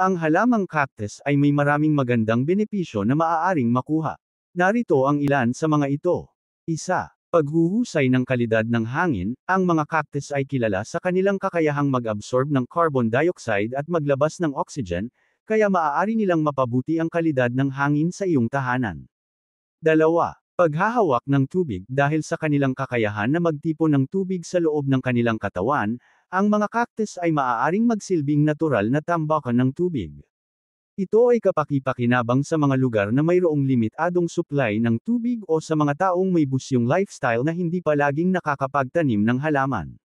Ang halamang cactus ay may maraming magandang benepisyo na maaaring makuha. Narito ang ilan sa mga ito. Isa, paghuhusay ng kalidad ng hangin, ang mga cactus ay kilala sa kanilang kakayahang mag-absorb ng carbon dioxide at maglabas ng oxygen, kaya maaari nilang mapabuti ang kalidad ng hangin sa iyong tahanan. Dalawa, paghahawak ng tubig dahil sa kanilang kakayahan na magtipon ng tubig sa loob ng kanilang katawan, ang mga cactus ay maaaring magsilbing natural na tambakan ng tubig. Ito ay kapakipakinabang sa mga lugar na mayroong limitadong supply ng tubig o sa mga taong may busyong lifestyle na hindi palaging nakakapagtanim ng halaman.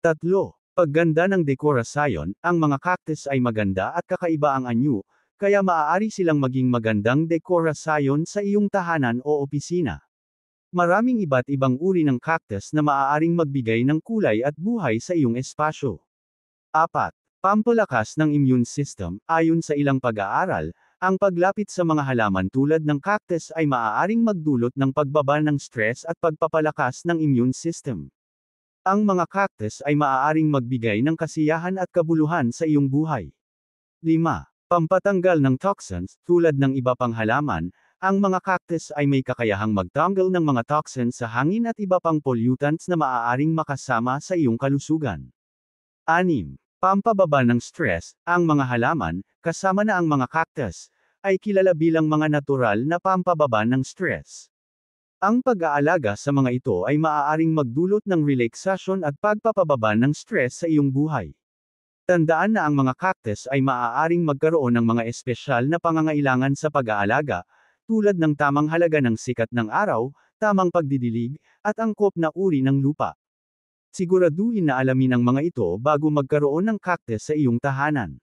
Tatlo, pagganda ng dekorasyon, ang mga cactus ay maganda at kakaiba ang anyo, kaya maaari silang maging magandang dekorasyon sa iyong tahanan o opisina. Maraming iba't ibang uri ng cactus na maaaring magbigay ng kulay at buhay sa iyong espasyo. 4. Pampalakas ng immune system, ayon sa ilang pag-aaral, ang paglapit sa mga halaman tulad ng cactus ay maaaring magdulot ng pagbaba ng stress at pagpapalakas ng immune system. Ang mga cactus ay maaaring magbigay ng kasiyahan at kabuluhan sa iyong buhay. 5. Pampatanggal ng toxins, tulad ng iba pang halaman, ang mga cactus ay may kakayahang magtanggal ng mga toxin sa hangin at iba pang pollutants na maaaring makasama sa iyong kalusugan. 6. Pampababa ng stress, ang mga halaman, kasama na ang mga cactus, ay kilala bilang mga natural na pampababa ng stress. Ang pag-aalaga sa mga ito ay maaaring magdulot ng relaxation at pagpapababa ng stress sa iyong buhay. Tandaan na ang mga cactus ay maaaring magkaroon ng mga espesyal na pangangailangan sa pag-aalaga, tulad ng tamang halaga ng sikat ng araw, tamang pagdidilig, at angkop na uri ng lupa. Siguraduhin na alamin ang mga ito bago magkaroon ng cactus sa iyong tahanan.